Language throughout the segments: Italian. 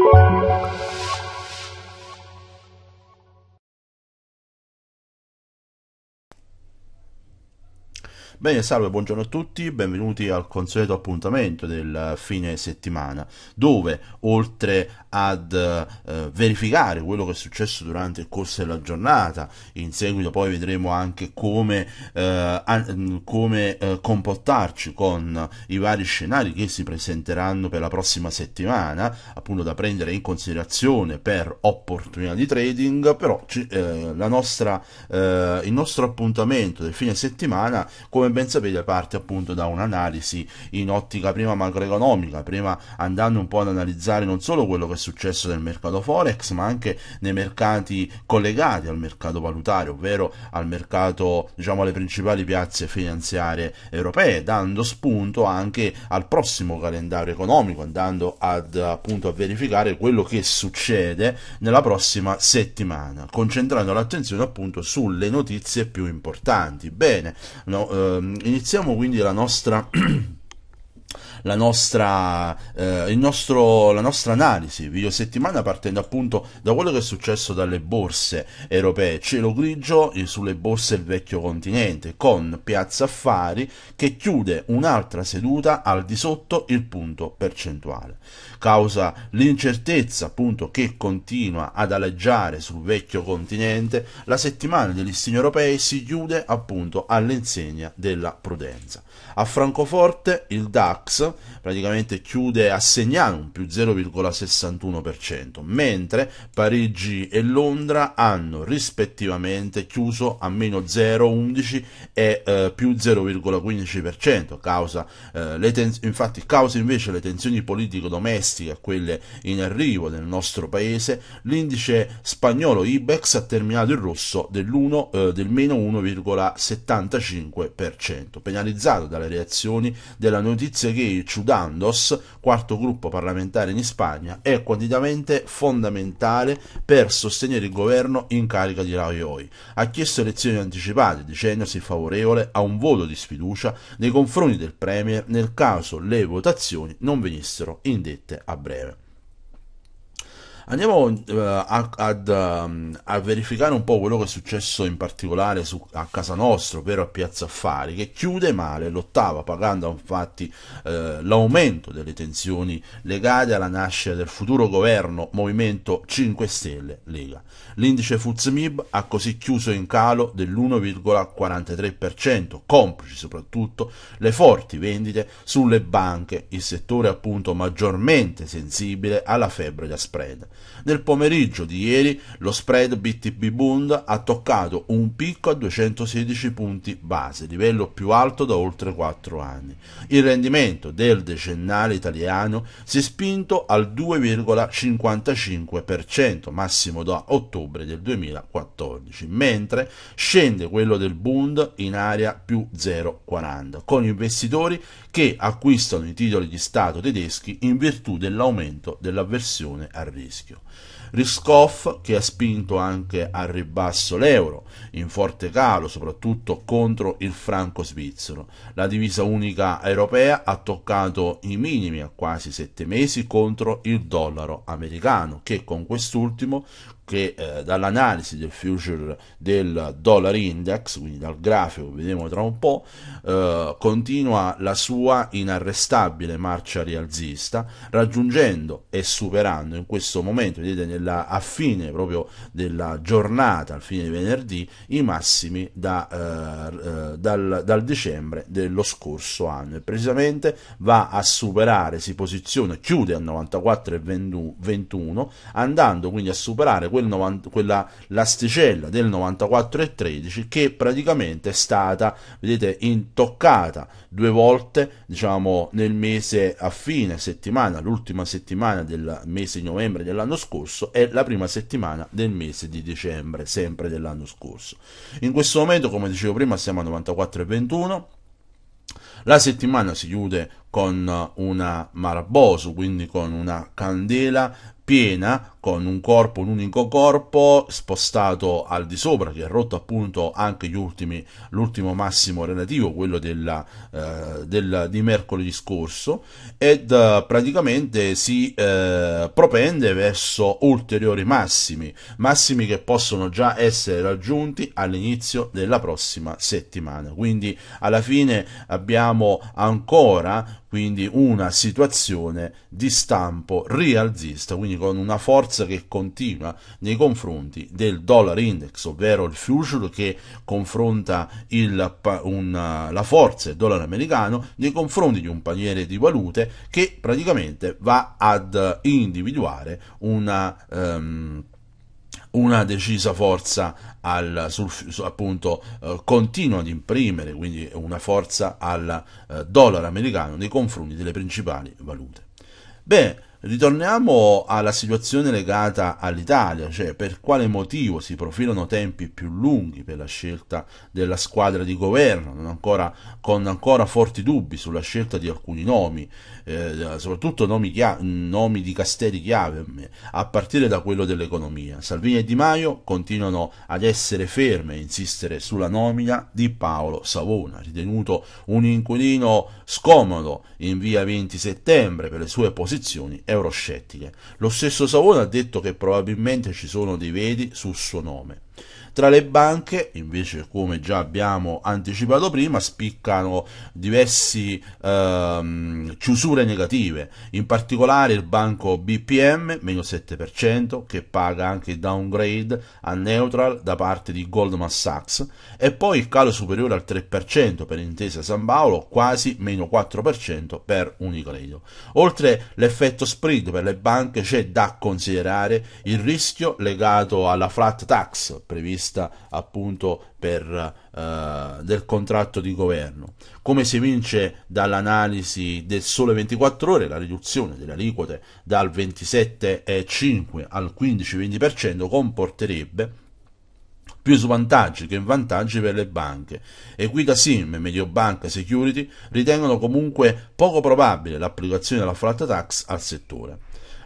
Música Bene, salve, buongiorno a tutti, benvenuti al consueto appuntamento del fine settimana, dove oltre ad eh, verificare quello che è successo durante il corso della giornata, in seguito poi vedremo anche come, eh, come eh, comportarci con i vari scenari che si presenteranno per la prossima settimana, appunto da prendere in considerazione per opportunità di trading, però ci, eh, nostra, eh, il nostro appuntamento del fine settimana, come ben sapete parte appunto da un'analisi in ottica prima macroeconomica, prima andando un po' ad analizzare non solo quello che è successo nel mercato forex, ma anche nei mercati collegati al mercato valutario, ovvero al mercato, diciamo, alle principali piazze finanziarie europee, dando spunto anche al prossimo calendario economico, andando ad appunto a verificare quello che succede nella prossima settimana, concentrando l'attenzione appunto sulle notizie più importanti. Bene, no, eh, Ehm, iniziamo quindi la nostra la nostra, eh, nostro, la nostra analisi video settimana partendo appunto da quello che è successo dalle borse europee. Cielo grigio eh, sulle borse del vecchio continente con Piazza Affari che chiude un'altra seduta al di sotto il punto percentuale. Causa l'incertezza appunto che continua ad aleggiare sul vecchio continente, la settimana degli stigni europei si chiude appunto all'insegna della prudenza. A Francoforte il DAX praticamente chiude a un più 0,61%, mentre Parigi e Londra hanno rispettivamente chiuso a meno 0,11 e eh, più 0,15%, causa, eh, ten- infatti causa invece le tensioni politico domestiche a quelle in arrivo nel nostro paese, l'indice spagnolo IBEX ha terminato in rosso dell'1, eh, del meno 1,75%, penalizzato dalle reazioni della notizia che Ciudadanos, quarto gruppo parlamentare in Spagna, è quantitativamente fondamentale per sostenere il governo in carica di Rajoy. Ha chiesto elezioni anticipate, dicendosi favorevole a un voto di sfiducia nei confronti del Premier nel caso le votazioni non venissero indette a breve. Andiamo uh, a, ad, um, a, verificare un po' quello che è successo in particolare su, a casa nostra, ovvero a Piazza Affari, che chiude male l'ottava, pagando infatti uh, l'aumento delle tensioni legate alla nascita del futuro governo Movimento 5 Stelle Lega. L'indice ftse ha così chiuso in calo dell'1,43%, complici soprattutto le forti vendite sulle banche, il settore appunto maggiormente sensibile alla febbre da spread. Nel pomeriggio di ieri lo spread BTP Bund ha toccato un picco a 216 punti base, livello più alto da oltre 4 anni. Il rendimento del decennale italiano si è spinto al 2,55%, massimo da ottobre ottobre del 2014, mentre scende quello del Bund in area più 0,40, con investitori che acquistano i titoli di Stato tedeschi in virtù dell'aumento dell'avversione al rischio. Riskoff che ha spinto anche al ribasso l'euro, in forte calo soprattutto contro il franco svizzero. La divisa unica europea ha toccato i minimi a quasi sette mesi contro il dollaro americano, che con quest'ultimo che eh, dall'analisi del future del dollar index, quindi dal grafico, vedremo tra un po', eh, continua la sua inarrestabile marcia rialzista, raggiungendo e superando in questo momento, vedete nella, a fine proprio della giornata, al fine di venerdì, i massimi da, eh, eh dal, dal dicembre dello scorso anno e precisamente va a superare, si posiziona, chiude a 94,21 andando quindi a superare questo quel 90, quella l'asticella del 94,13 che praticamente è stata, vedete, intoccata due volte, diciamo, nel mese a fine settimana, l'ultima settimana del mese di novembre dell'anno scorso e la prima settimana del mese di dicembre, sempre dell'anno scorso. In questo momento, come dicevo prima, siamo a 94,21. La settimana si chiude con una marbosu, quindi con una candela piena, con un corpo, un unico corpo spostato al di sopra, che ha rotto appunto anche ultimi, l'ultimo massimo relativo, quello della, eh, del, di mercoledì scorso, ed eh, praticamente si eh, propende verso ulteriori massimi, massimi che possono già essere raggiunti all'inizio della prossima settimana. Quindi alla fine abbiamo ancora quindi una situazione di stampo rialzista, quindi con una forza che continua nei confronti del dollar index, ovvero il future che confronta il, un, la forza del dollaro americano nei confronti di un paniere di valute che praticamente va ad individuare una... Um, una decisa forza al, sul, appunto eh, continua ad imprimere, quindi una forza al eh, dollaro americano nei confronti delle principali valute. Beh, ritorniamo alla situazione legata all'Italia, cioè per quale motivo si profilano tempi più lunghi per la scelta della squadra di governo, ancora, con ancora forti dubbi sulla scelta di alcuni nomi. Eh, eh, soprattutto nomi, chiave, nomi, di castelli chiave, eh, a partire da quello dell'economia. Salvini e Di Maio continuano ad essere ferme e insistere sulla nomina di Paolo Savona, ritenuto un inquilino scomodo in via 20 settembre per le sue posizioni euroscettiche. Lo stesso Savona ha detto che probabilmente ci sono dei vedi sul suo nome. Tra le banche, invece, come già abbiamo anticipato prima, spiccano diverse ehm, chiusure negative, in particolare il banco BPM, meno 7%, che paga anche il downgrade a neutral da parte di Goldman Sachs, e poi il calo superiore al 3% per intesa San Paolo, quasi meno 4% per Unicredito. Oltre l'effetto spread per le banche c'è da considerare il rischio legato alla flat tax prevista appunto per, eh, del contratto di governo. Come si evince dall'analisi del sole 24 ore, la riduzione delle aliquote dal 27,5 al 15-20% comporterebbe più svantaggi che vantaggi per le banche. Equita Sim e Mediobanca Security ritengono comunque poco probabile l'applicazione della flat tax al settore.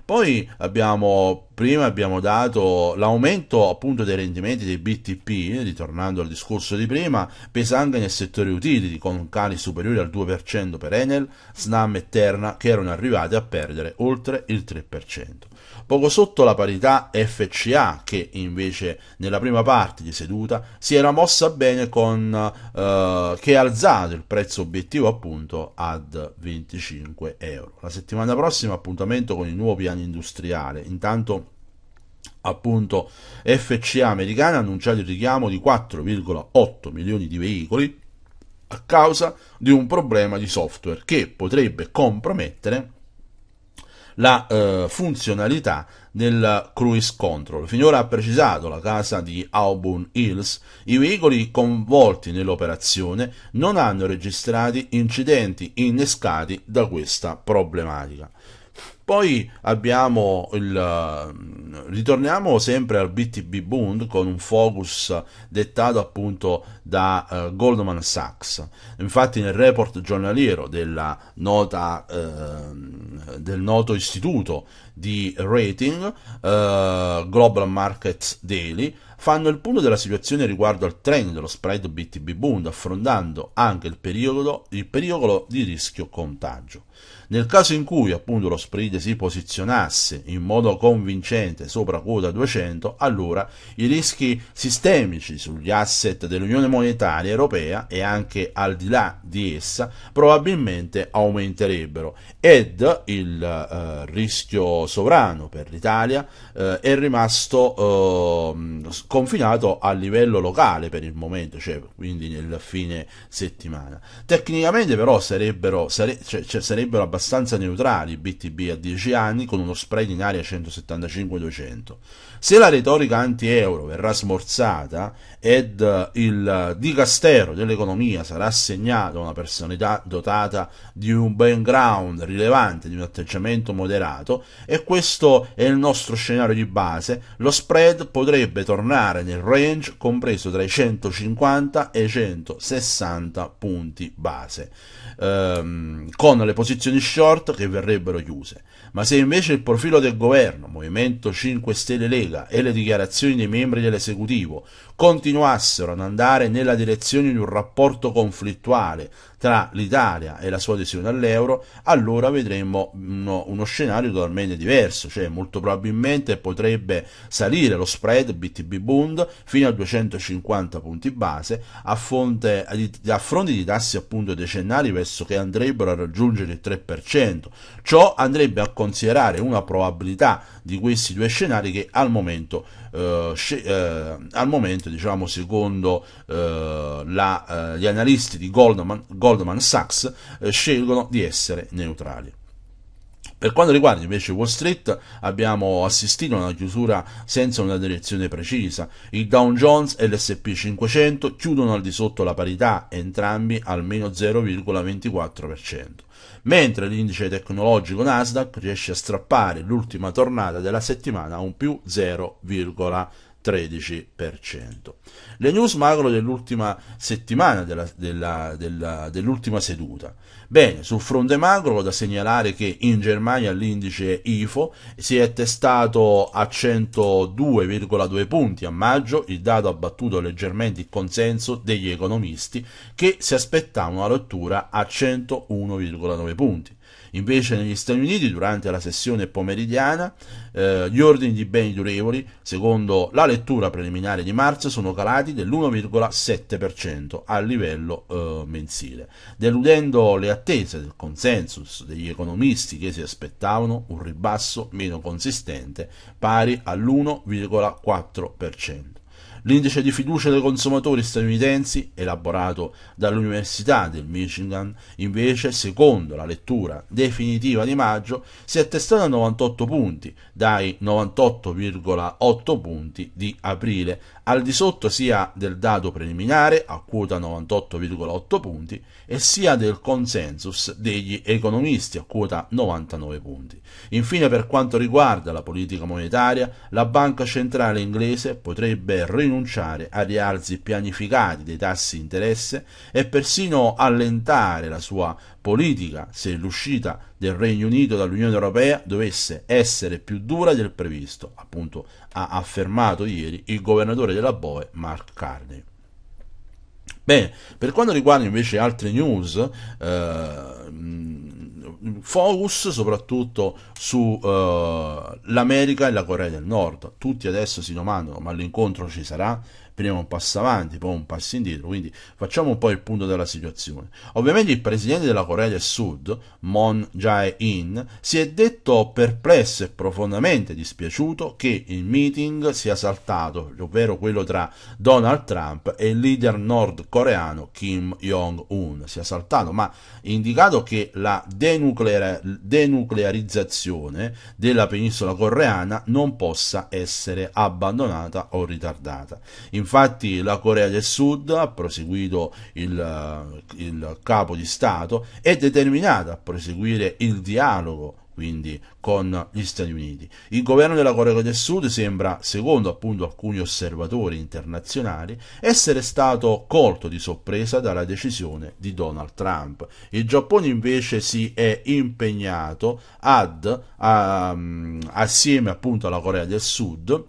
Poi abbiamo, prima abbiamo dato l'aumento appunto dei rendimenti dei BTP, eh, ritornando al discorso di prima, pesa anche nel settore utility con cali superiori al 2% per Enel, Snam e Terna che erano arrivati a perdere oltre il 3% poco sotto la parità FCA che invece nella prima parte di seduta si era mossa bene con eh, che ha alzato il prezzo obiettivo appunto ad 25 euro. La settimana prossima appuntamento con il nuovo piano industriale. Intanto appunto FCA americana ha annunciato il richiamo di 4,8 milioni di veicoli a causa di un problema di software che potrebbe compromettere la eh, funzionalità del cruise control. Finora ha precisato la casa di Auburn Hills, i veicoli coinvolti nell'operazione non hanno registrati incidenti innescati da questa problematica. Poi abbiamo il, ritorniamo sempre al BTB Bund con un focus dettato appunto da uh, Goldman Sachs. Infatti nel report giornaliero nota, uh, del noto istituto di rating uh, Global Markets Daily fanno il punto della situazione riguardo al trend dello spread BTB Bund affrontando anche il pericolo, il pericolo di rischio contagio. Nel caso in cui appunto lo spread si posizionasse in modo convincente sopra quota 200, allora i rischi sistemici sugli asset dell'Unione Monetaria Europea e anche al di là di essa probabilmente aumenterebbero ed il eh, rischio sovrano per l'Italia eh, è rimasto eh, confinato a livello locale per il momento, cioè quindi nel fine settimana. Tecnicamente però sarebbero, sare- cioè, cioè sarebbero abbastanza neutrali BTB a 10 anni con uno spread in area 175-200 se la retorica anti-euro verrà smorzata ed eh, il dicastero dell'economia sarà assegnato a una personalità dotata di un background rilevante, di un atteggiamento moderato, e questo è il nostro scenario di base, lo spread potrebbe tornare nel range compreso tra i 150 e i 160 punti base, ehm, con le posizioni short che verrebbero chiuse. Ma se invece il profilo del governo, Movimento 5 Stelle Lega e le dichiarazioni dei membri dell'esecutivo continuassero ad andare nella direzione di un rapporto conflittuale tra l'Italia e la sua adesione all'euro, allora vedremmo uno, uno scenario totalmente diverso, cioè molto probabilmente potrebbe salire lo spread BTB Bund fino a 250 punti base a, fonte, a fronte di tassi appunto decennali verso che andrebbero a raggiungere il 3%. Ciò andrebbe a considerare una probabilità di questi due scenari che al momento eh, eh, al momento diciamo secondo eh, la, gli analisti di Goldman, Goldman Sachs scelgono di essere neutrali. Per quanto riguarda invece Wall Street, abbiamo assistito a una chiusura senza una direzione precisa. Il Dow Jones e l'SP 500 chiudono al di sotto la parità, entrambi al meno 0,24% mentre l'indice tecnologico Nasdaq riesce a strappare l'ultima tornata della settimana a un più 0,1%. 13%. Le news macro dell'ultima settimana, della, della, della, dell'ultima seduta. Bene, sul fronte macro da segnalare che in Germania l'indice IFO si è testato a 102,2 punti a maggio, il dato ha battuto leggermente il consenso degli economisti che si aspettavano la lettura a 101,9 punti. Invece negli Stati Uniti durante la sessione pomeridiana eh, gli ordini di beni durevoli, secondo la lettura preliminare di marzo, sono calati dell'1,7% a livello eh, mensile, deludendo le attese del consensus degli economisti che si aspettavano un ribasso meno consistente pari all'1,4%. L'indice di fiducia dei consumatori statunitensi, elaborato dall'Università del Michigan, invece, secondo la lettura definitiva di maggio, si è attestato a 98 punti, dai 98,8 punti di aprile, al di sotto sia del dato preliminare a quota 98,8 punti e sia del consensus degli economisti a quota 99 punti. Infine per quanto riguarda la politica monetaria, la Banca Centrale inglese potrebbe rinunciare a rialzi pianificati dei tassi di interesse e persino allentare la sua politica se l'uscita del Regno Unito dall'Unione Europea dovesse essere più dura del previsto, appunto ha affermato ieri il governatore della BOE Mark Carney. Bene, per quanto riguarda invece altre news, eh, focus soprattutto sull'America eh, e la Corea del Nord. Tutti adesso si domandano, ma l'incontro ci sarà? prima un passo avanti, poi un passo indietro, quindi facciamo un po' il punto della situazione. Ovviamente il presidente della Corea del Sud, Mon Jae-in, si è detto perplesso e profondamente dispiaciuto che il meeting sia saltato, ovvero quello tra Donald Trump e il leader nordcoreano Kim Jong-un, sia saltato, ma indicato che la denuclear- denuclearizzazione della penisola coreana non possa essere abbandonata o ritardata. In Infatti la Corea del Sud, ha proseguito il, il capo di Stato, è determinata a proseguire il dialogo quindi con gli Stati Uniti. Il governo della Corea del Sud sembra, secondo appunto alcuni osservatori internazionali, essere stato colto di sorpresa dalla decisione di Donald Trump. Il Giappone invece si è impegnato ad, a, mm, assieme appunto alla Corea del Sud,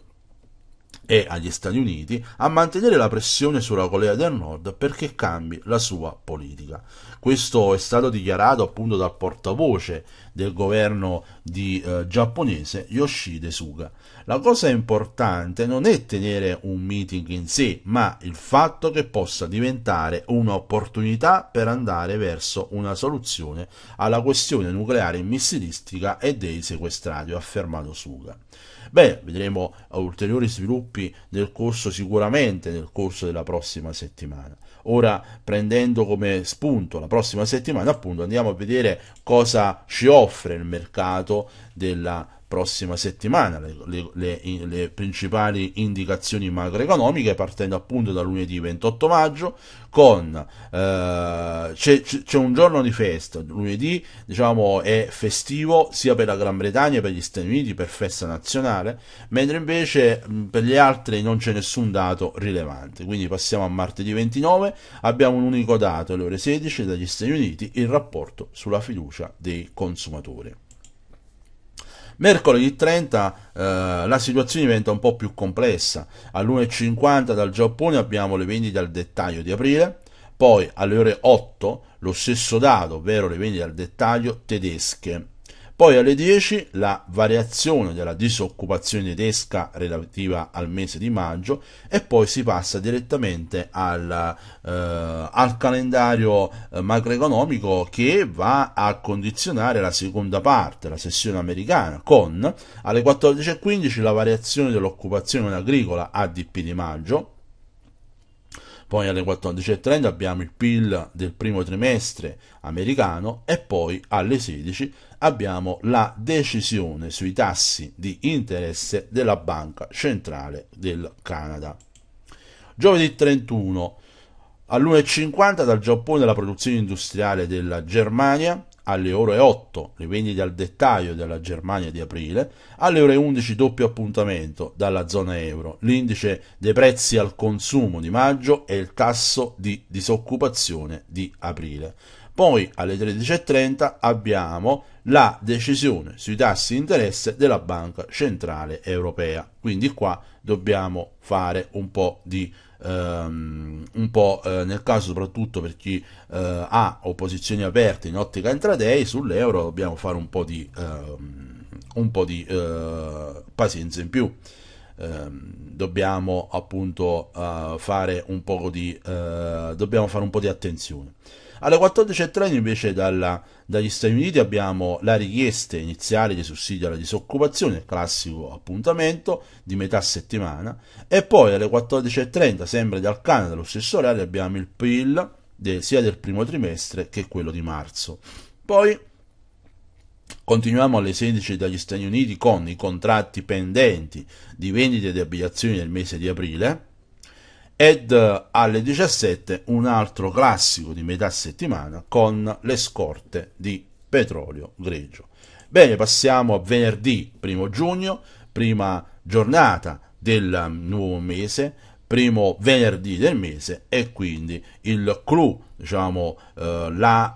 e agli Stati Uniti a mantenere la pressione sulla Corea del Nord perché cambi la sua politica. Questo è stato dichiarato appunto dal portavoce del governo di, eh, giapponese Yoshide Suga. La cosa importante non è tenere un meeting in sé, ma il fatto che possa diventare un'opportunità per andare verso una soluzione alla questione nucleare missilistica e dei sequestrati, ha affermato Suga. Beh, vedremo ulteriori sviluppi nel corso sicuramente nel corso della prossima settimana. Ora prendendo come spunto la prossima settimana appunto andiamo a vedere cosa ci offre il mercato della prossima settimana, le, le, le, le, principali indicazioni macroeconomiche partendo appunto da lunedì 28 maggio con eh, c'è, c'è, un giorno di festa, lunedì diciamo è festivo sia per la Gran Bretagna che per gli Stati Uniti per festa nazionale, mentre invece mm, per gli altri non c'è nessun dato rilevante, quindi passiamo a martedì 29, abbiamo un unico dato alle ore 16 dagli Stati Uniti, il rapporto sulla fiducia dei consumatori. Mercoledì 30 eh, la situazione diventa un po' più complessa. All'1.50 dal Giappone abbiamo le vendite al dettaglio di aprile, poi alle ore 8 lo stesso dato, ovvero le vendite al dettaglio tedesche. Poi alle 10 la variazione della disoccupazione tedesca relativa al mese di maggio e poi si passa direttamente al, eh, al calendario eh, macroeconomico che va a condizionare la seconda parte, la sessione americana, con alle 14.15 la variazione dell'occupazione agricola ADP di maggio, poi alle 14.30 abbiamo il PIL del primo trimestre americano e poi alle 16 abbiamo la decisione sui tassi di interesse della Banca Centrale del Canada. Giovedì 31 all'1.50 dal Giappone la produzione industriale della Germania, alle ore 8 le vendite al dettaglio della Germania di aprile, alle ore 11 doppio appuntamento dalla zona euro, l'indice dei prezzi al consumo di maggio e il tasso di disoccupazione di aprile. Poi alle 13.30 abbiamo la decisione sui tassi di interesse della Banca Centrale Europea. Quindi qua dobbiamo fare un po' di ehm, un po' eh, nel caso soprattutto per chi eh, ha opposizioni aperte in ottica intraday sull'euro dobbiamo fare un po' di, ehm, un po di eh, pazienza in più ehm, dobbiamo appunto eh, fare un po' di eh, dobbiamo fare un po' di attenzione alle 14.30 invece dalla, dagli Stati Uniti abbiamo la richiesta iniziale di sussidio alla disoccupazione, classico appuntamento di metà settimana, e poi alle 14.30, sempre dal Canada, lo stesso orario, abbiamo il PIL de, sia del primo trimestre che quello di marzo. Poi Continuiamo alle 16 dagli Stati Uniti con i contratti pendenti di vendite di abitazioni del mese di aprile ed eh, alle 17 un altro classico di metà settimana con le scorte di petrolio greggio. Bene, passiamo a venerdì 1 giugno, prima giornata del mm, nuovo mese, primo venerdì del mese e quindi il clou, diciamo, eh, la,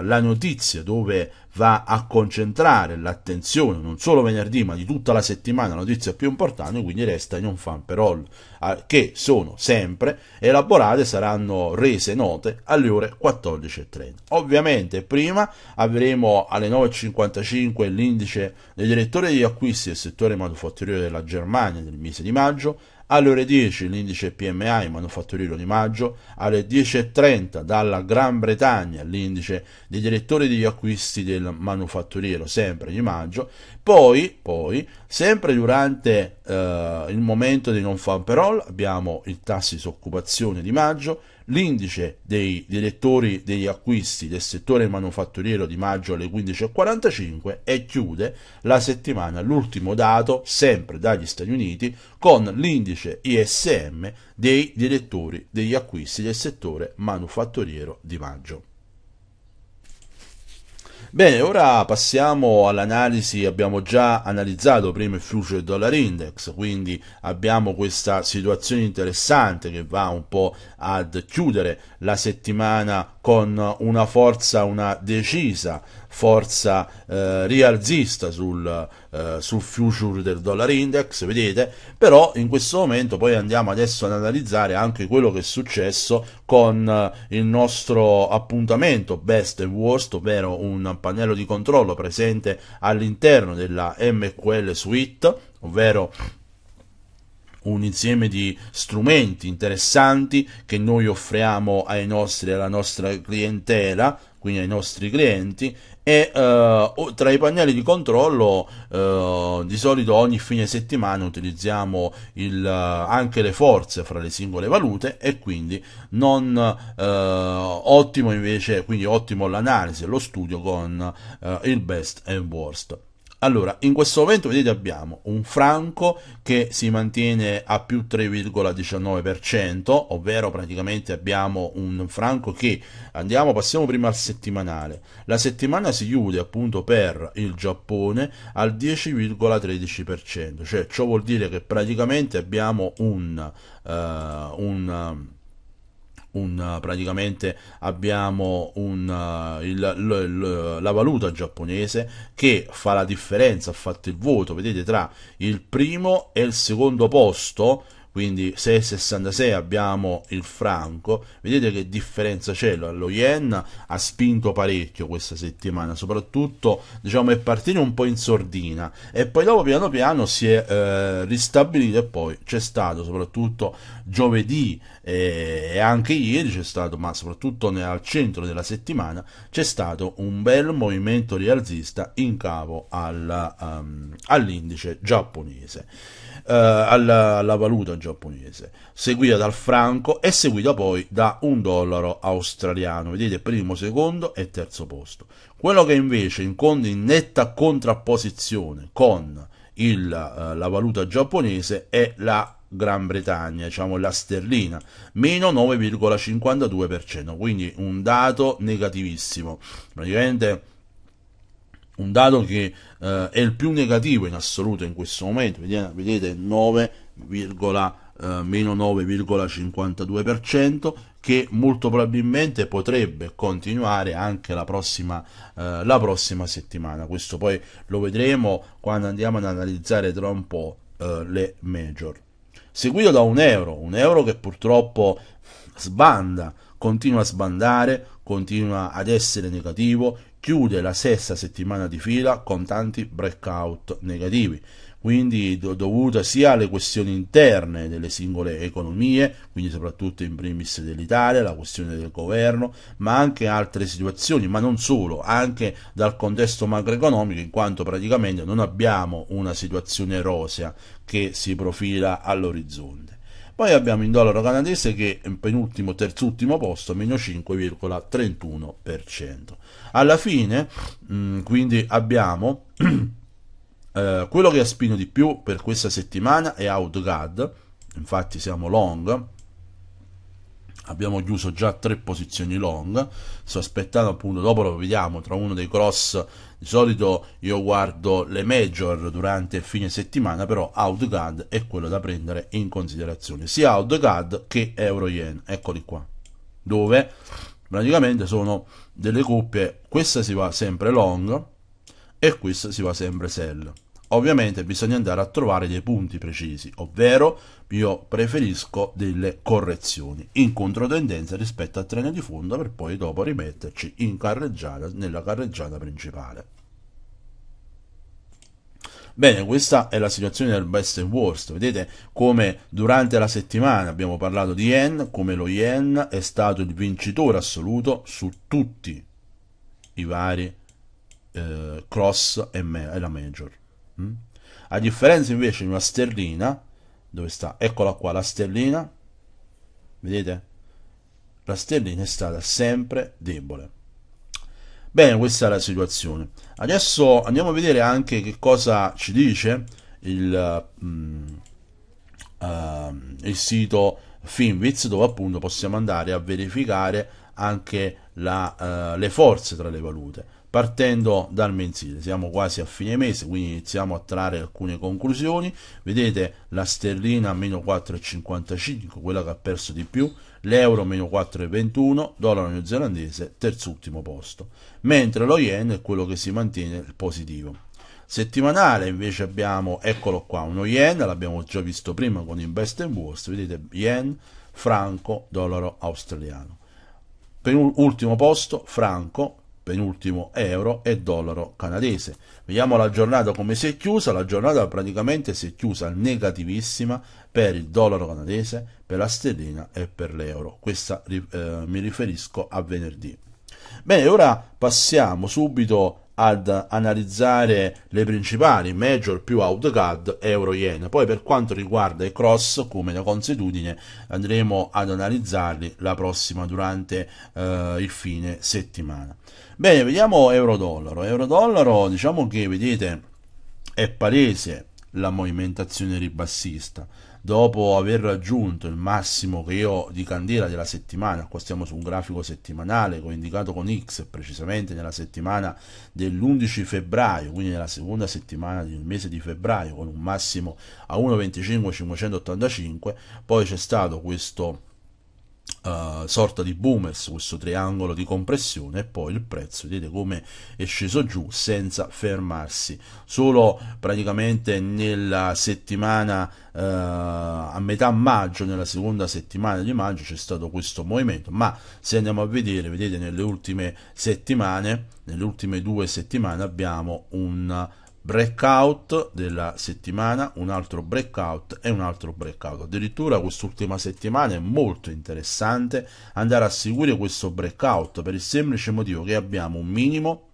eh, la, notizia dove va a concentrare l'attenzione non solo venerdì ma di tutta la settimana, la notizia più importante, quindi resta in un fan per all che sono sempre elaborate e saranno rese note alle ore 14.30. Ovviamente prima avremo alle 9.55 l'indice dei direttori di acquisti del settore manufatturiero della Germania del mese di maggio, alle ore 10 l'indice PMI manufatturiero di maggio, alle 10.30 dalla Gran Bretagna l'indice dei direttori degli acquisti del manufatturiero sempre di maggio, poi, poi sempre durante eh, il momento di non fan parole abbiamo il tasso di disoccupazione di maggio, l'indice dei direttori degli acquisti del settore manufatturiero di maggio alle 15.45 e chiude la settimana l'ultimo dato, sempre dagli Stati Uniti, con l'indice ISM dei direttori degli acquisti del settore manufatturiero di maggio. Bene, ora passiamo all'analisi, abbiamo già analizzato prima il Future Dollar Index, quindi abbiamo questa situazione interessante che va un po' ad chiudere la settimana con una forza, una decisa forza eh, rialzista sul, eh, sul future del dollar index, vedete? Però in questo momento poi andiamo adesso ad analizzare anche quello che è successo con eh, il nostro appuntamento best e worst, ovvero un pannello di controllo presente all'interno della MQL Suite, ovvero un insieme di strumenti interessanti che noi offriamo ai nostri, alla nostra clientela, quindi ai nostri clienti, e uh, tra i pannelli di controllo uh, di solito ogni fine settimana utilizziamo il, uh, anche le forze fra le singole valute e quindi non ottimo invece quindi ottimo l'analisi lo studio con il best and worst allora, in questo momento vedete abbiamo un franco che si mantiene a più 3,19%, ovvero praticamente abbiamo un franco che, andiamo, passiamo prima al settimanale, la settimana si chiude appunto per il Giappone al 10,13%, cioè ciò vuol dire che praticamente abbiamo un... Uh, un un, eh, praticamente abbiamo un, eh, il, l, l, la valuta giapponese che fa la differenza, ha fatto il voto, vedete, tra il primo e il secondo posto quindi 6,66 abbiamo il franco, vedete che differenza c'è, lo yen ha spinto parecchio questa settimana, soprattutto diciamo è partito un po' in sordina e poi dopo piano piano si è eh, ristabilito e poi c'è stato soprattutto giovedì e, e anche ieri c'è stato, ma soprattutto nel, al centro della settimana c'è stato un bel movimento rialzista in capo al, um, all'indice giapponese eh, alla, alla valuta giapponese, seguita dal franco e seguita poi da un dollaro australiano. Vedete primo, secondo e terzo posto. Quello che invece incontra in netta contrapposizione con il, eh, la valuta giapponese è la Gran Bretagna, diciamo la sterlina, meno 9,52%, quindi un dato negativissimo. Praticamente un dato che eh, è il più negativo in assoluto in questo momento, vedete, vedete 9, eh, meno 9,52% che molto probabilmente potrebbe continuare anche la prossima, eh, la prossima settimana. Questo poi lo vedremo quando andiamo ad analizzare tra un po' eh, le major. Seguito da un euro, un euro che purtroppo sbanda, continua a sbandare, continua ad essere negativo, chiude la sesta settimana di fila con tanti breakout negativi, quindi do- dovuta sia alle questioni interne delle singole economie, quindi soprattutto in primis dell'Italia, la questione del governo, ma anche altre situazioni, ma non solo, anche dal contesto macroeconomico, in quanto praticamente non abbiamo una situazione rosea che si profila all'orizzonte. Poi abbiamo il dollaro canadese che è in penultimo, terzultimo posto, meno 5,31%. Alla fine, mm, quindi abbiamo eh, quello che ha spinto di più per questa settimana è Outgad, infatti siamo long, abbiamo chiuso già tre posizioni long sto aspettando appunto dopo lo vediamo tra uno dei cross di solito io guardo le major durante il fine settimana, però Outgad è quello da prendere in considerazione, sia Outgad che Euro Yen, eccoli qua, dove praticamente sono delle coppie, questa si va sempre long e questa si va sempre sell Ovviamente bisogna andare a trovare dei punti precisi, ovvero io preferisco delle correzioni in controtendenza rispetto al treno di fondo per poi dopo rimetterci in carreggiata nella carreggiata principale. Bene, questa è la situazione del best and worst. Vedete come durante la settimana abbiamo parlato di yen, come lo yen è stato il vincitore assoluto su tutti i vari eh, cross e, e la major. Mm? A differenza invece di una sterlina, dove sta? Eccola qua, la sterlina, vedete? La sterlina è stata sempre debole. Bene, questa è la situazione. Adesso andiamo a vedere anche che cosa ci dice il, um, uh, il sito Finviz, dove appunto possiamo andare a verificare anche la, uh, le forze tra le valute partendo dal mensile. Siamo quasi a fine mese, quindi iniziamo a trarre alcune conclusioni. Vedete la sterlina meno 4,55, quella che ha perso di più, l'euro meno 4,21, dollaro neozelandese terzultimo posto, mentre lo yen è quello che si mantiene positivo. Settimanale invece abbiamo, eccolo qua, uno yen, l'abbiamo già visto prima con il Best and Worst, vedete yen, franco, dollaro australiano. Per ultimo posto, franco, penultimo euro e dollaro canadese. Vediamo la giornata come si è chiusa, la giornata praticamente si è chiusa negativissima per il dollaro canadese, per la sterlina e per l'euro. Questa eh, mi riferisco a venerdì. Bene, ora passiamo subito ad analizzare le principali major più outcard euro yen poi per quanto riguarda i cross come da consuetudine andremo ad analizzarli la prossima durante eh, il fine settimana bene vediamo euro dollaro euro dollaro diciamo che vedete è palese la movimentazione ribassista dopo aver raggiunto il massimo che io di candela della settimana, qua stiamo su un grafico settimanale che ho indicato con X precisamente nella settimana dell'11 febbraio, quindi nella seconda settimana del mese di febbraio con un massimo a 1,25,585, poi c'è stato questo Uh, sorta di boomers, questo triangolo di compressione e poi il prezzo, vedete come è sceso giù senza fermarsi, solo praticamente nella settimana uh, a metà maggio, nella seconda settimana di maggio c'è stato questo movimento, ma se andiamo a vedere, vedete nelle ultime settimane, nelle ultime due settimane abbiamo un breakout della settimana, un altro breakout e un altro breakout. Addirittura quest'ultima settimana è molto interessante andare a seguire questo breakout per il semplice motivo che abbiamo un minimo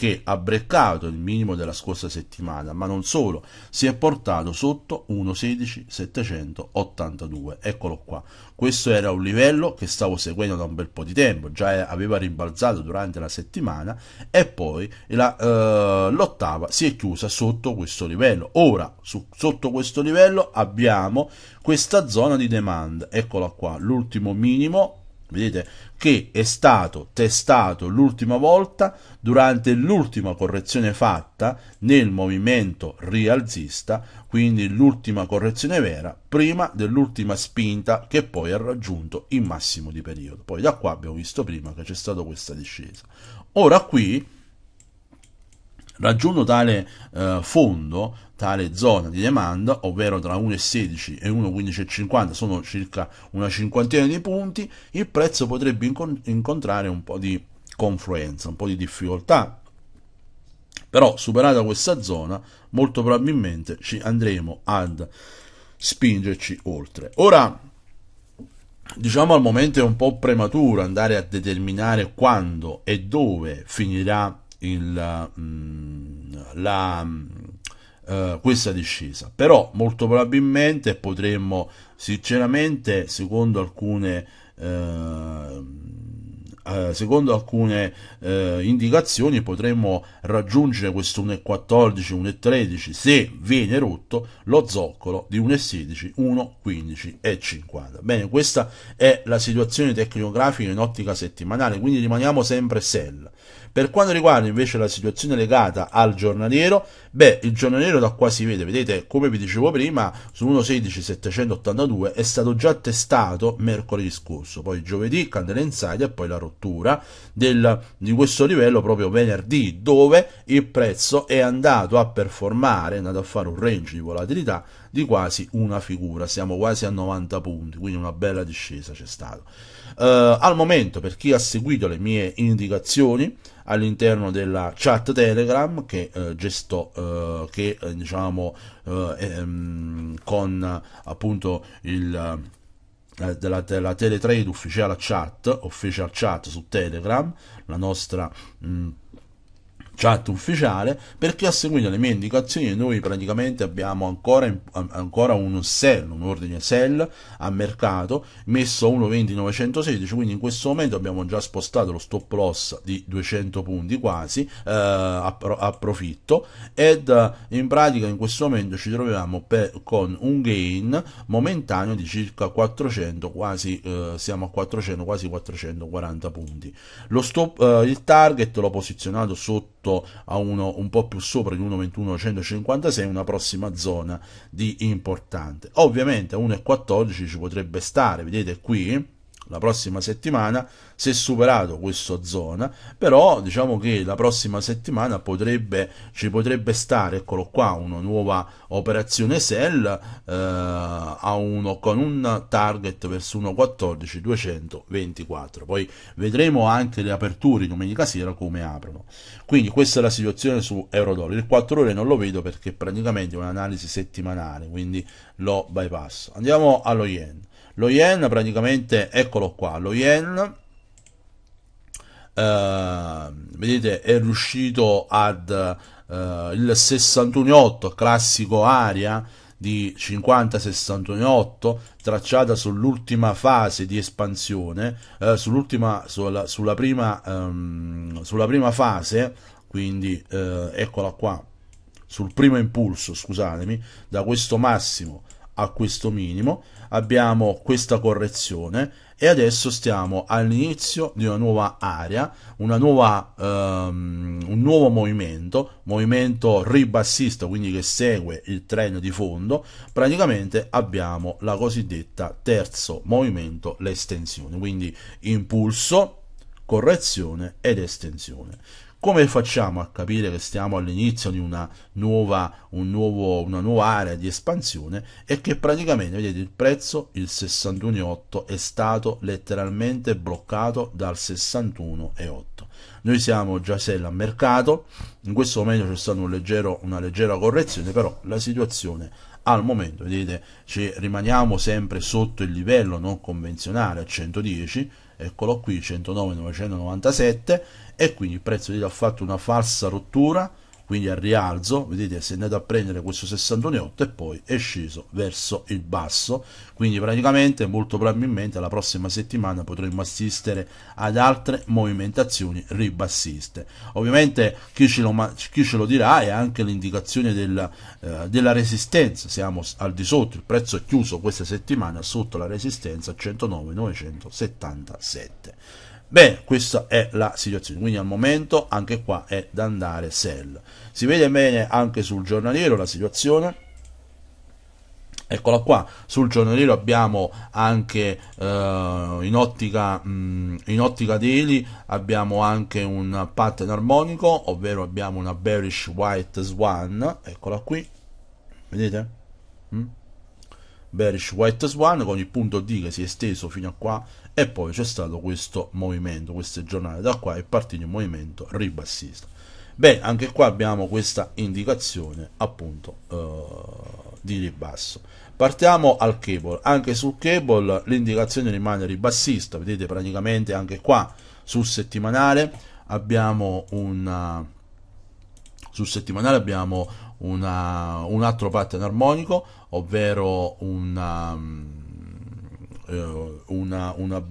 che ha breccato il minimo della scorsa settimana, ma non solo, si è portato sotto 1.16782. Eccolo qua. Questo era un livello che stavo seguendo da un bel po' di tempo, già aveva rimbalzato durante la settimana e poi la, eh, l'ottava si è chiusa sotto questo livello. Ora, su, sotto questo livello abbiamo questa zona di demand, eccola qua, l'ultimo minimo vedete, che è stato testato l'ultima volta durante l'ultima correzione fatta nel movimento rialzista, quindi l'ultima correzione vera, prima dell'ultima spinta che poi ha raggiunto il massimo di periodo. Poi da qua abbiamo visto prima che c'è stata questa discesa. Ora qui Raggiunto tale eh, fondo, tale zona di demanda, ovvero tra 1,16 e 1,15,50 sono circa una cinquantina di punti, il prezzo potrebbe incontrare un po' di confluenza, un po' di difficoltà. Però superata questa zona, molto probabilmente ci andremo ad spingerci oltre. Ora, diciamo al momento è un po' prematuro andare a determinare quando e dove finirà il, mh, la, uh, questa discesa. Però molto probabilmente potremmo, sinceramente, secondo alcune... Uh, secondo alcune eh, indicazioni potremmo raggiungere questo 1,14, 1,13 se viene rotto lo zoccolo di 1,16, 1,15 e 50. Bene, questa è la situazione tecnografica in ottica settimanale, quindi rimaniamo sempre sell. Per quanto riguarda invece la situazione legata al giornaliero, beh, il giornaliero da qua si vede, vedete, come vi dicevo prima, su 1.16.782 è stato già testato mercoledì scorso, poi giovedì Candela Inside e poi la rottura del, di questo livello proprio venerdì, dove il prezzo è andato a performare, è andato a fare un range di volatilità di quasi una figura, siamo quasi a 90 punti, quindi una bella discesa c'è stato. Uh, al momento, per chi ha seguito le mie indicazioni, all'interno della chat Telegram che eh, gestò, eh, che eh, diciamo eh, ehm, con appunto il eh, della, della Teletrade ufficiale chat, official chat su Telegram, la nostra mh, mm, chat ufficiale perché a seguito le mie indicazioni noi praticamente abbiamo ancora, ancora un sell, un ordine sell a mercato messo a 1,20916 quindi in questo momento abbiamo già spostato lo stop loss di 200 punti quasi eh, a, a, profitto ed eh, in pratica in questo momento ci troviamo per, con un gain momentaneo di circa 400 quasi eh, siamo a 400 quasi 440 punti lo stop, eh, il target l'ho posizionato sotto sotto a uno un po' più sopra di 1,21,156 una prossima zona di importante ovviamente a 1,14 ci potrebbe stare vedete qui la prossima settimana si è superato questa zona però diciamo che la prossima settimana potrebbe, ci potrebbe stare eccolo qua una nuova operazione sell eh, uno, con un target verso 1.14224 poi vedremo anche le aperture domenica sera come aprono quindi questa è la situazione su euro dollaro il 4 ore non lo vedo perché praticamente è un'analisi settimanale quindi lo bypasso andiamo allo yen lo yen praticamente eccolo qua lo yen eh, vedete è riuscito ad eh, il 61.8 classico aria di 50-61.8 tracciata sull'ultima fase di espansione eh, sull'ultima sulla, sulla, prima ehm, sulla prima fase quindi eh, eccola qua sul primo impulso scusatemi da questo massimo a questo minimo abbiamo questa correzione e adesso stiamo all'inizio di una nuova area, una nuova, um, un nuovo movimento, movimento ribassista, quindi che segue il trend di fondo, praticamente abbiamo la cosiddetta terzo movimento, l'estensione, quindi impulso, correzione ed estensione. Come facciamo a capire che stiamo all'inizio di una nuova, un nuovo, una nuova area di espansione e che praticamente vedete il prezzo, il 61,8 è stato letteralmente bloccato dal 61,8. Noi siamo già sella a mercato, in questo momento c'è stata un leggero, una leggera correzione, però la situazione è al momento vedete ci rimaniamo sempre sotto il livello non convenzionale a 110 eccolo qui 109,997 e quindi il prezzo di ha fatto una falsa rottura quindi al rialzo, vedete si è andato a prendere questo 61,8 e poi è sceso verso il basso, quindi praticamente molto probabilmente la prossima settimana potremo assistere ad altre movimentazioni ribassiste. Ovviamente chi ce lo, chi ce lo dirà è anche l'indicazione della, eh, della resistenza, siamo al di sotto, il prezzo è chiuso questa settimana sotto la resistenza 109,977. Bene, questa è la situazione, quindi al momento anche qua è da andare sell. Si vede bene anche sul giornaliero la situazione. Eccola qua, sul giornaliero abbiamo anche eh, in, ottica, mh, mm, in ottica daily abbiamo anche un pattern armonico, ovvero abbiamo una bearish white swan, eccola qui, vedete? Mm? bearish white swan con il punto D che si è esteso fino a qua e poi c'è stato questo movimento, queste giornate da qua è partito un movimento ribassista. Beh, anche qua abbiamo questa indicazione appunto eh, di ribasso. Partiamo al cable, anche sul cable l'indicazione rimane ribassista, vedete praticamente anche qua sul settimanale abbiamo una, sul settimanale abbiamo una, un altro pattern armonico ovvero una, mm, eh, una, una,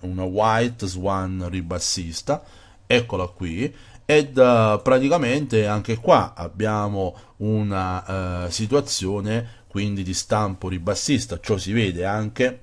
una White Swan ribassista, eccola qui, ed uh, praticamente anche qua abbiamo una uh, situazione quindi di stampo ribassista, ciò si vede anche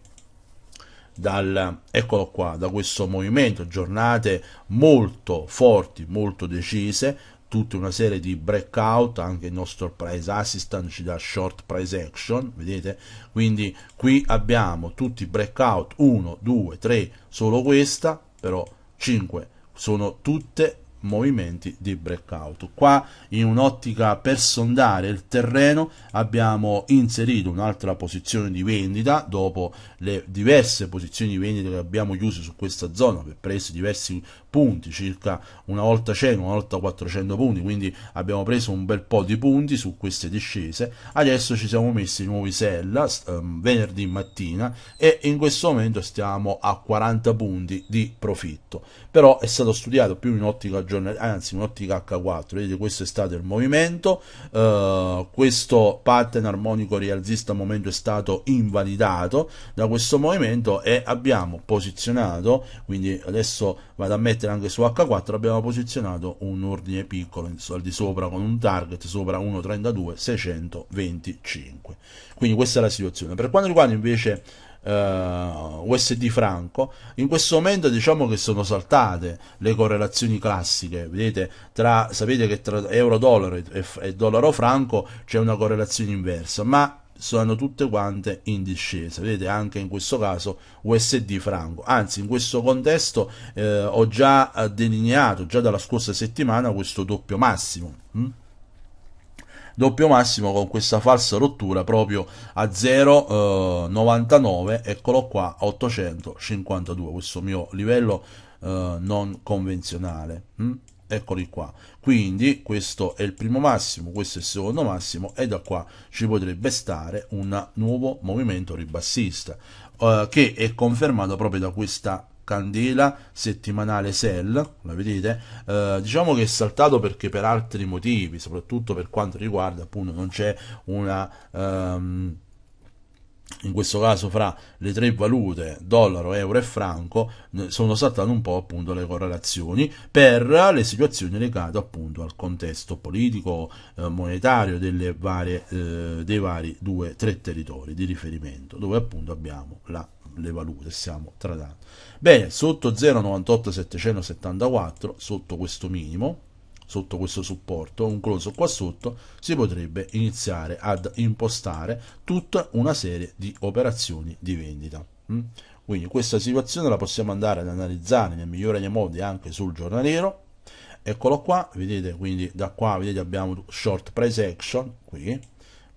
dal, eccolo qua, da questo movimento, giornate molto forti, molto decise, tutta una serie di breakout, anche il nostro price assistant ci dà short price action, vedete? Quindi qui abbiamo tutti i breakout 1, 2, 3, solo questa, però 5 sono tutte movimenti di breakout. Qua in un'ottica per sondare il terreno abbiamo inserito un'altra posizione di vendita dopo le diverse posizioni di vendita che abbiamo chiuso su questa zona per preso diversi punti, circa una volta 100, una volta 400 punti, quindi abbiamo preso un bel po' di punti su queste discese. Adesso ci siamo messi nuovi sell um, ehm, venerdì mattina e in questo momento stiamo a 40 punti di profitto. Però è stato studiato più in ottica giornaliera, anzi un'ottica H4, vedete questo è stato il movimento, uh, questo pattern armonico rialzista al momento è stato invalidato da questo movimento e abbiamo posizionato, quindi adesso vado a mettere anche su H4, abbiamo posizionato un ordine piccolo al di sopra con un target sopra 1.32625, Quindi questa è la situazione. Per quanto riguarda invece eh, USD franco, in questo momento diciamo che sono saltate le correlazioni classiche, vedete, tra, sapete che tra euro-dollaro e, e dollaro-franco c'è una correlazione inversa, ma sono tutte quante in discesa. Vedete anche in questo caso USD franco. Anzi, in questo contesto eh, ho già delineato già dalla scorsa settimana questo doppio massimo. Hm? doppio massimo con questa falsa rottura proprio a 0,99 eh, eccolo qua 852 questo mio livello eh, non convenzionale mm? eccoli qua quindi questo è il primo massimo questo è il secondo massimo e da qua ci potrebbe stare un nuovo movimento ribassista eh, che è confermato proprio da questa Candela settimanale Sell, la vedete? Eh, diciamo che è saltato perché per altri motivi, soprattutto per quanto riguarda appunto non c'è una... Um, in questo caso fra le tre valute dollaro, euro e franco sono saltate un po' appunto le correlazioni per le situazioni legate appunto al contesto politico eh, monetario varie, eh, dei vari due tre territori di riferimento dove appunto abbiamo la, le valute stiamo trattando Bene, sotto 0,98774, sotto questo minimo, sotto questo supporto, un close qua sotto, si potrebbe iniziare ad impostare tutta una serie di operazioni di vendita. Mm? Quindi questa situazione la possiamo andare ad analizzare nel migliore dei modi anche sul giornaliero. Eccolo qua, vedete, quindi da qua vedete abbiamo short price action, qui,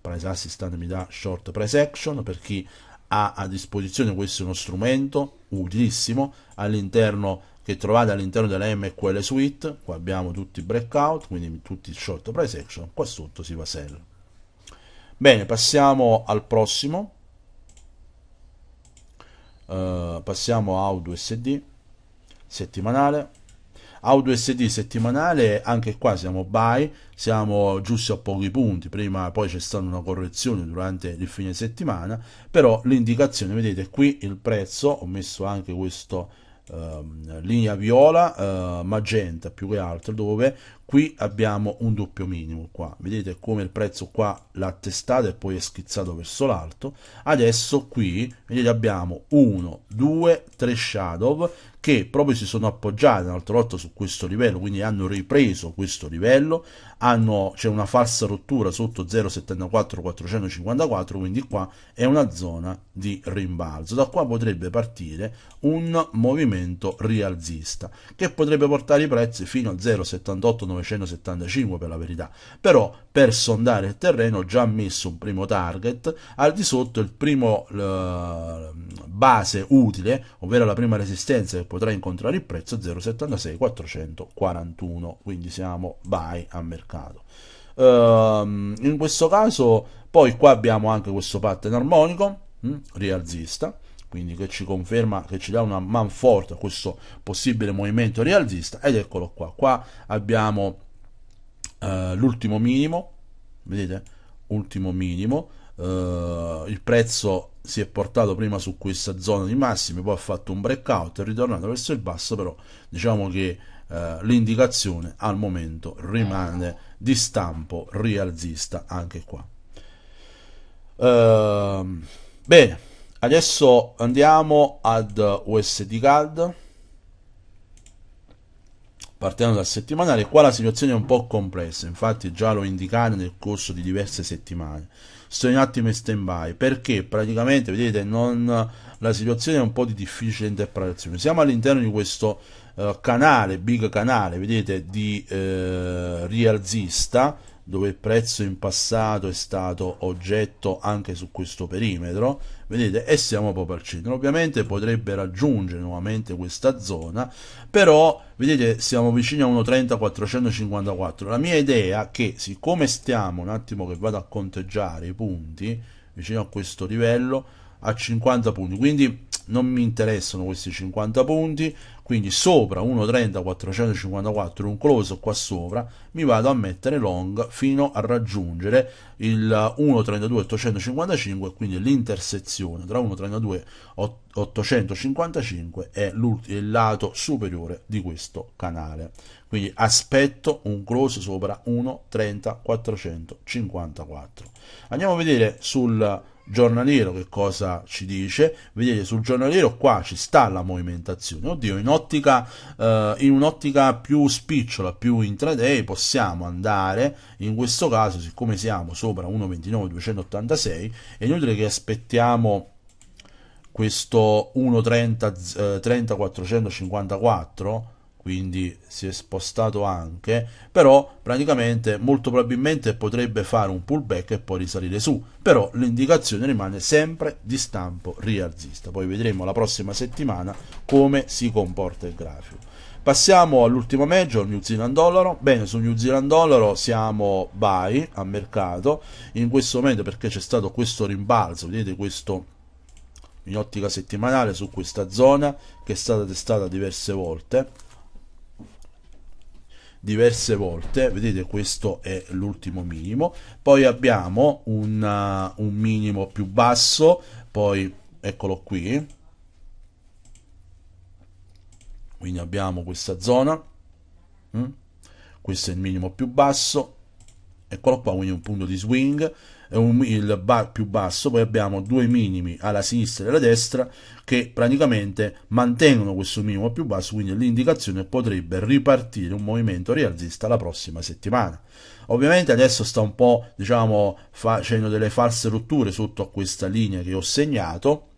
price assistant mi dà short price action per chi ha a disposizione questo è uno strumento utilissimo all'interno che trovate all'interno della MQL Suite, qua abbiamo tutti i breakout, quindi tutti i short price action, qua sotto si va sell. Bene, passiamo al prossimo, uh, passiamo a AUD USD settimanale, Audio SD settimanale, anche qua siamo by, siamo giusti a pochi punti, prima poi c'è stata una correzione durante il fine settimana, però l'indicazione, vedete qui il prezzo, ho messo anche questa ehm, linea viola, eh, magenta più che altro, dove qui abbiamo un doppio minimo qua, vedete come il prezzo qua l'ha testato e poi è schizzato verso l'alto, adesso qui vedete abbiamo 1, 2, 3 shadow che proprio si sono appoggiate un'altra volta su questo livello, quindi hanno ripreso questo livello, c'è una falsa rottura sotto 0,74454, quindi qua è una zona di rimbalzo. Da qua potrebbe partire un movimento rialzista che potrebbe portare i prezzi fino a 0,78975 per la verità, però per sondare il terreno ho già messo un primo target, al di sotto il primo base utile, ovvero la prima resistenza che potrà incontrare il prezzo 076 441 quindi siamo buy a mercato uh, in questo caso poi qua abbiamo anche questo pattern armonico mh, hm, rialzista quindi che ci conferma, che ci dà una man forte a questo possibile movimento rialzista ed eccolo qua, qua abbiamo uh, l'ultimo minimo, vedete? Ultimo minimo, Uh, il prezzo si è portato prima su questa zona di massimi, poi ha fatto un breakout, è ritornato verso il basso, però diciamo che uh, l'indicazione al momento rimane di stampo rialzista anche qua. Uh, bene, adesso andiamo ad USD CAD. Partendo dal settimanale, qua la situazione è un po' complessa, infatti già l'ho indicato nel corso di diverse settimane sto un attimo in stand by perché praticamente vedete non, la situazione è un po' di difficile interpretazione siamo all'interno di questo uh, canale big canale vedete di uh, eh, rialzista dove il prezzo in passato è stato oggetto anche su questo perimetro vedete e siamo proprio al centro ovviamente potrebbe raggiungere nuovamente questa zona però vedete siamo vicini a 1.30 454 la mia idea è che siccome stiamo un attimo che vado a conteggiare i punti vicino a questo livello a 50 punti quindi non mi interessano questi 50 punti quindi sopra 1.30454 un close qua sopra mi vado a mettere long fino a raggiungere il 1.32855 quindi l'intersezione tra 1.32855 e il lato superiore di questo canale quindi aspetto un close sopra 1.30454 andiamo a vedere sul giornaliero che cosa ci dice vedete sul giornaliero qua ci sta la movimentazione oddio in ottica eh, in un'ottica più spicciola più intraday possiamo andare in questo caso siccome siamo sopra 1.29.286 286 è inutile che aspettiamo questo 1.30 eh, quindi si è spostato anche, però praticamente molto probabilmente potrebbe fare un pullback e poi risalire su, però l'indicazione rimane sempre di stampo rialzista, poi vedremo la prossima settimana come si comporta il grafico. Passiamo all'ultimo major, New Zealand dollaro. Bene, su New Zealand dollaro siamo buy a mercato, in questo momento perché c'è stato questo rimbalzo, vedete questo in ottica settimanale su questa zona che è stata testata diverse volte diverse volte vedete questo è l'ultimo minimo poi abbiamo un, uh, un minimo più basso poi eccolo qui quindi abbiamo questa zona mm? questo è il minimo più basso eccolo qua quindi un punto di swing è un il ba più basso, poi abbiamo due minimi alla sinistra e alla destra che praticamente mantengono questo minimo più basso, quindi l'indicazione potrebbe ripartire un movimento rialzista la prossima settimana. Ovviamente adesso sta un po' diciamo facendo delle false rotture sotto a questa linea che ho segnato,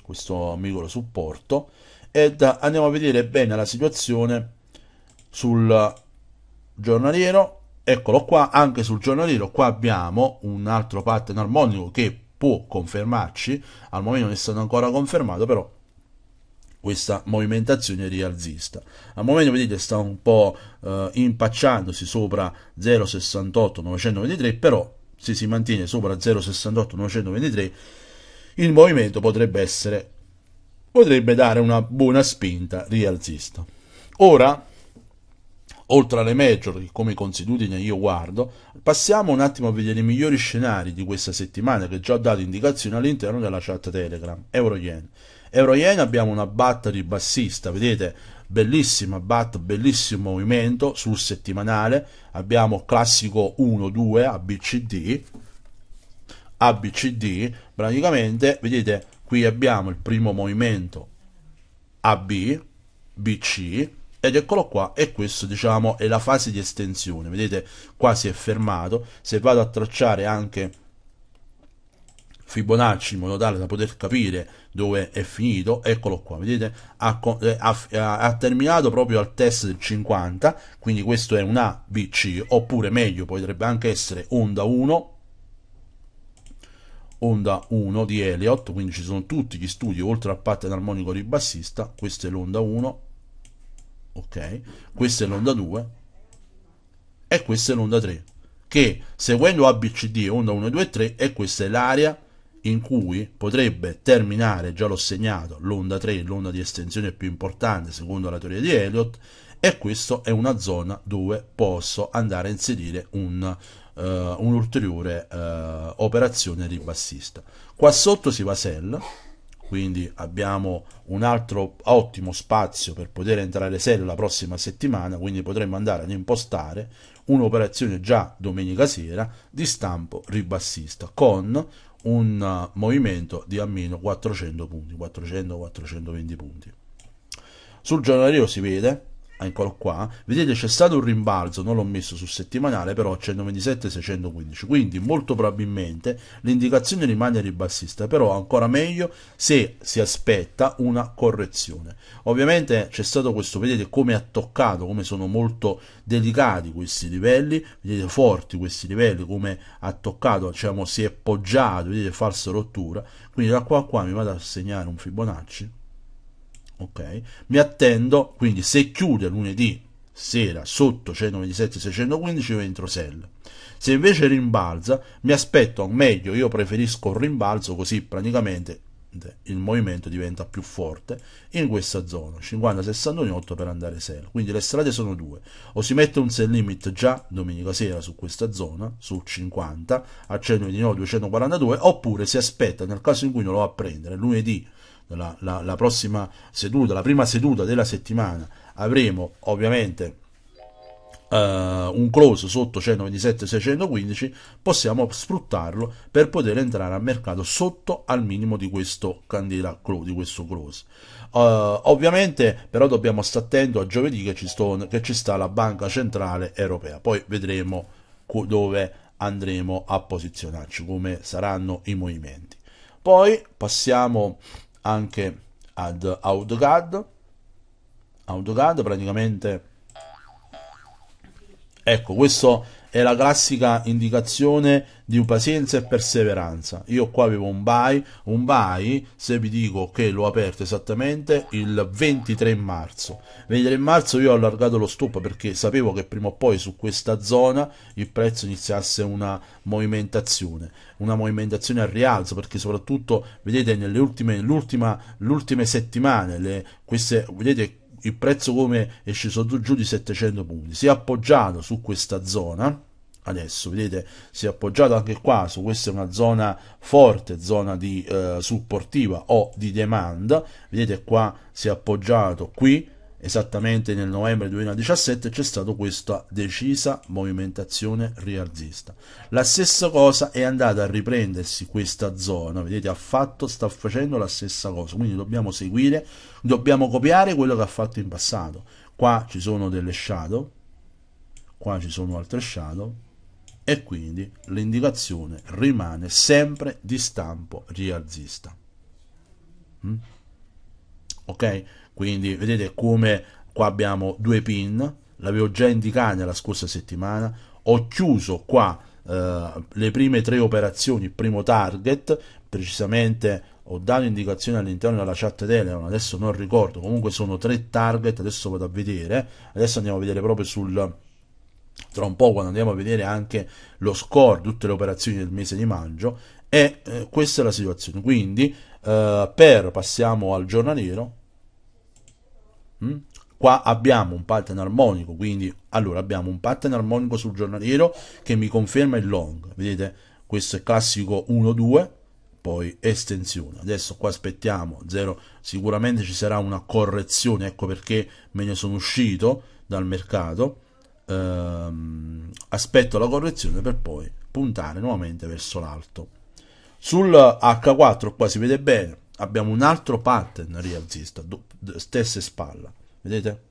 questo micro supporto, ed andiamo a vedere bene la situazione sul giornaliero eccolo qua anche sul giornaliero qua abbiamo un altro pattern armonico che può confermarci al momento non è stato ancora confermato però questa movimentazione rialzista al momento vedete sta un po' eh, impacciandosi sopra 0,68 923 però se si mantiene sopra 0,68 923 il movimento potrebbe essere potrebbe dare una buona spinta rialzista ora Oltre alle major, che come consuetudine io guardo, passiamo un attimo a vedere i migliori scenari di questa settimana che già ho dato indicazioni all'interno della chat Telegram, Euroyen. Euroyen abbiamo una batta di bassista, vedete, bellissima bat, bellissimo movimento sul settimanale, abbiamo classico 1-2 ABCD, ABCD, praticamente, vedete, qui abbiamo il primo movimento AB, BC, ed eccolo qua e questo diciamo è la fase di estensione vedete qua si è fermato se vado a tracciare anche Fibonacci in modo tale da poter capire dove è finito, eccolo qua, vedete, ha, eh, ha, ha, terminato proprio al test del 50, quindi questo è un ABC, oppure meglio potrebbe anche essere onda 1, onda 1 di Elliott, quindi ci sono tutti gli studi oltre al pattern armonico ribassista, questa è l'onda 1, ok? Questa è l'onda 2 e questa è l'onda 3, che seguendo ABCD onda 1, 2 3 e questa è l'area in cui potrebbe terminare, già l'ho segnato, l'onda 3, l'onda di estensione più importante secondo la teoria di Elliott, e questa è una zona dove posso andare a inserire un, uh, un'ulteriore uh, operazione ribassista. Qua sotto si va sell, quindi abbiamo un altro ottimo spazio per poter entrare serio la prossima settimana, quindi potremmo andare ad impostare un'operazione già domenica sera di stampo ribassista con un eh, movimento di almeno 400 punti, 400-420 punti. Sul giornaliero si vede eccolo qua, vedete c'è stato un rimbalzo, non l'ho messo sul settimanale, però 127 615, quindi molto probabilmente l'indicazione rimane ribassista, però ancora meglio se si aspetta una correzione. Ovviamente c'è stato questo, vedete come ha toccato, come sono molto delicati questi livelli, vedete forti questi livelli, come ha toccato, diciamo si è poggiato, vedete falsa rottura, quindi da qua a qua mi vado a segnare un Fibonacci ok? Mi attendo, quindi se chiude lunedì sera sotto 127-615 entro sell. Se invece rimbalza, mi aspetto o meglio, io preferisco un rimbalzo così praticamente il movimento diventa più forte in questa zona 50-60-8 per andare sell quindi le strade sono due o si mette un sell limit già domenica sera su questa zona sul 50 a cenno di no 242 oppure si aspetta nel caso in cui non lo va a prendere lunedì la, la, la prossima seduta, la prima seduta della settimana, avremo ovviamente Uh, un close sotto 127-615 possiamo sfruttarlo per poter entrare al mercato sotto al minimo di questo candela di questo close uh, ovviamente però dobbiamo stare attenti a giovedì che ci, sto, che ci, sta la banca centrale europea poi vedremo dove andremo a posizionarci come saranno i movimenti poi passiamo anche ad AutoCAD. AutoCAD praticamente ecco questa è la classica indicazione di pazienza e perseveranza. Io qua avevo un buy, un buy, se vi dico che l'ho aperto esattamente il 23 marzo. 23 marzo io ho allargato lo stop perché sapevo che prima o poi su questa zona il prezzo iniziasse una movimentazione, una movimentazione al rialzo, perché soprattutto vedete nelle ultime, ultime settimane, le, queste, vedete il prezzo come è sceso giù di 700 punti, si è appoggiato su questa zona adesso vedete si è appoggiato anche qua su questa è una zona forte zona di eh, supportiva o di demand vedete qua si è appoggiato qui esattamente nel novembre 2017 c'è stata questa decisa movimentazione rialzista la stessa cosa è andata a riprendersi questa zona vedete ha fatto sta facendo la stessa cosa quindi dobbiamo seguire dobbiamo copiare quello che ha fatto in passato qua ci sono delle shadow qua ci sono altre shadow e quindi l'indicazione rimane sempre di stampo rialzista. Mm? Ok? Quindi vedete come qua abbiamo due pin, l'avevo già indicata la scorsa settimana, ho chiuso qua eh, le prime tre operazioni, primo target, precisamente ho dato indicazioni all'interno della chat Telegram, adesso non ricordo, comunque sono tre target, adesso vado a vedere, adesso andiamo a vedere proprio sul tra un po' quando andiamo a vedere anche lo score, tutte le operazioni del mese di maggio, e eh, questa è la situazione. Quindi eh, per passiamo al giornaliero, mh? Mm? qua abbiamo un pattern armonico, quindi allora abbiamo un pattern armonico sul giornaliero che mi conferma il long, vedete questo è classico 1-2, poi estensione. Adesso qua aspettiamo 0, sicuramente ci sarà una correzione, ecco perché me ne sono uscito dal mercato ehm, aspetto la correzione per poi puntare nuovamente verso l'alto. Sul H4 qua si vede bene, abbiamo un altro pattern rialzista, stessa spalla, vedete?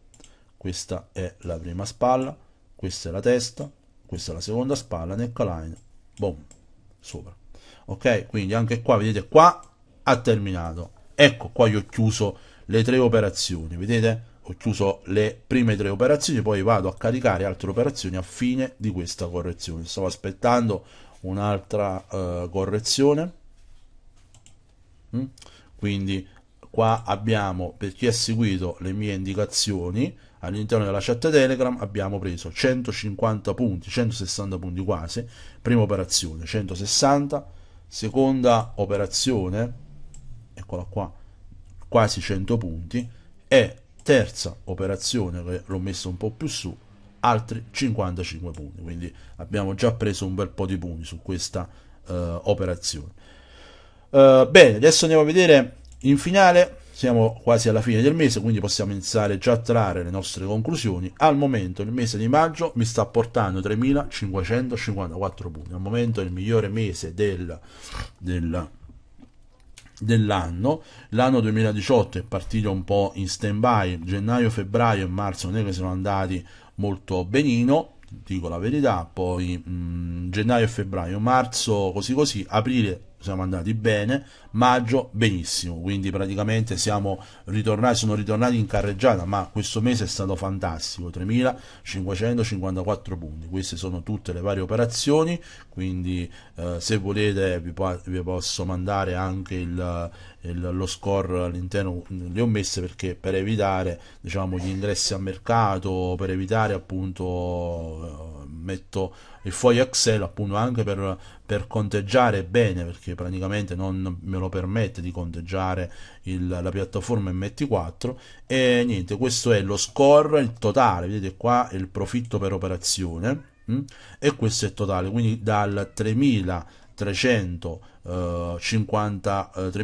Questa è la prima spalla, questa è la testa, questa è la seconda spalla, neckline, boom, sopra. Ok, quindi anche qua, vedete, qua ha terminato. Ecco qua io ho chiuso le tre operazioni, vedete? ho chiuso le prime tre operazioni, poi vado a caricare altre operazioni a fine di questa correzione. Stavo aspettando un'altra eh, correzione, mm? quindi qua abbiamo, per chi ha seguito le mie indicazioni, all'interno della chat Telegram abbiamo preso 150 punti, 160 punti quasi, prima operazione 160, seconda operazione, eccola qua, quasi 100 punti, e terza operazione che l'ho messo un po' più su altri 55 punti quindi abbiamo già preso un bel po' di punti su questa uh, operazione uh, bene adesso andiamo a vedere in finale siamo quasi alla fine del mese quindi possiamo iniziare già a trarre le nostre conclusioni al momento il mese di maggio mi sta portando 3554 punti al momento è il migliore mese del, del dell'anno. L'anno 2018 è partito un po' in stand-by, gennaio, febbraio e marzo non è che sono andati molto benino, dico la verità, poi mh, mm, gennaio e febbraio, marzo così così, aprile siamo andati bene, maggio benissimo, quindi praticamente siamo ritornati, sono ritornati in carreggiata, ma questo mese è stato fantastico, 3.554 punti, queste sono tutte le varie operazioni, quindi eh, se volete vi, vi, posso mandare anche il, il, lo score all'interno le ho messe perché per evitare diciamo, gli ingressi a mercato per evitare appunto eh, metto il foglio Excel appunto anche per, per conteggiare bene perché praticamente non me lo permette di conteggiare il, la piattaforma MT4 e niente questo è lo score il totale vedete qua è il profitto per operazione mh? Mm? e questo è il totale quindi dal 3000 3.554 eh,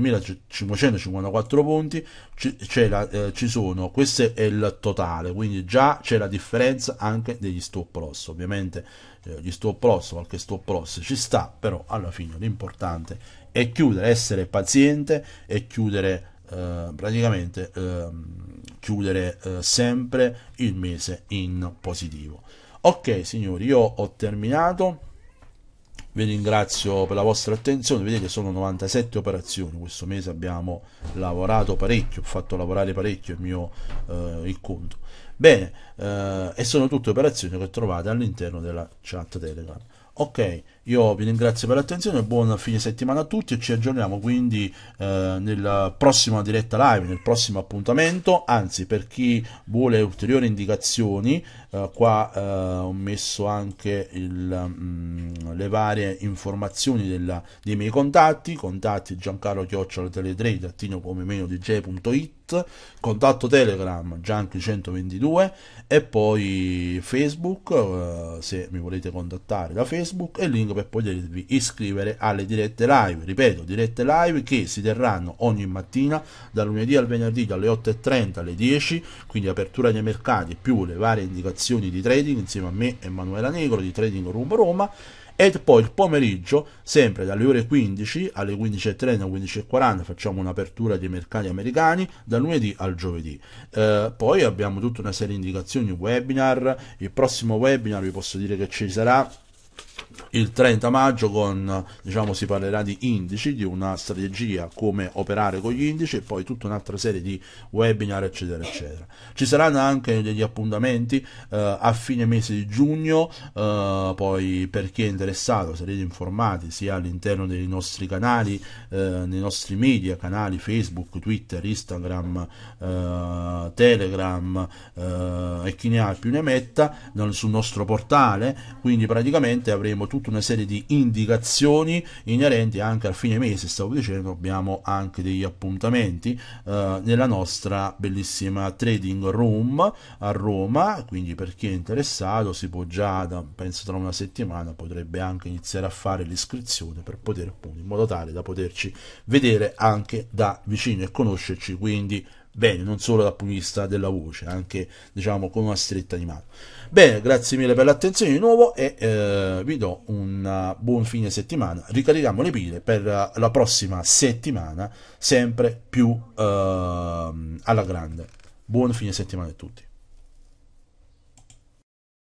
eh, punti ci, la, eh, ci, sono questo è il totale quindi già c'è la differenza anche degli stop loss ovviamente eh, gli stop loss qualche stop loss ci sta però alla fine l'importante è chiudere essere paziente e chiudere eh, praticamente ehm, chiudere eh, sempre il mese in positivo ok signori io ho terminato vi ringrazio per la vostra attenzione vedete sono 97 operazioni questo mese abbiamo lavorato parecchio ho fatto lavorare parecchio il mio eh, il conto bene eh, e sono tutte operazioni che trovate all'interno della chat telegram Ok, io vi ringrazio per l'attenzione, buon fine settimana a tutti e ci aggiorniamo quindi eh, nella prossima diretta live, nel prossimo appuntamento, anzi per chi vuole ulteriori indicazioni, eh, qua eh, ho messo anche il, mh, mm, le varie informazioni della, dei miei contatti, contatti Giancarlo Chioccio teletrade, attino come meno dj.it, contatto Telegram Gianchi122 e poi Facebook eh, se mi volete contattare da Facebook e il link per potervi iscrivere alle dirette live ripeto dirette live che si terranno ogni mattina dal lunedì al venerdì dalle 8.30 alle 10 quindi apertura dei mercati più le varie indicazioni di trading insieme a me e Manuela Negro di Trading Room Roma e poi il pomeriggio, sempre dalle ore 15 alle 15.30 alle 15.40 facciamo un'apertura dei mercati americani dal lunedì al giovedì. Eh, poi abbiamo tutta una serie di indicazioni, webinar, il prossimo webinar vi posso dire che ci sarà il 30 maggio con, diciamo, si parlerà di indici, di una strategia, come operare con gli indici e poi tutta un'altra serie di webinar eccetera eccetera. Ci saranno anche degli appuntamenti eh, a fine mese di giugno, eh, poi per chi è interessato sarete informati sia all'interno dei nostri canali, eh, nei nostri media, canali Facebook, Twitter, Instagram, eh, Telegram eh, e chi ne ha più ne metta, sul nostro portale, quindi praticamente avrete daremo tutta una serie di indicazioni inerenti anche al fine mese, stavo dicendo, abbiamo anche degli appuntamenti eh, nella nostra bellissima trading room a Roma, quindi per chi è interessato si può già, da, penso tra una settimana, potrebbe anche iniziare a fare l'iscrizione per poter appunto in modo tale da poterci vedere anche da vicino e conoscerci quindi bene, non solo dal punto di vista della voce, anche diciamo con una stretta di mano. Bene, grazie mille per l'attenzione di nuovo e eh, vi do un buon fine settimana. Ricarichiamo le pile per eh, la prossima settimana, sempre più eh, alla grande. Buon fine settimana a tutti.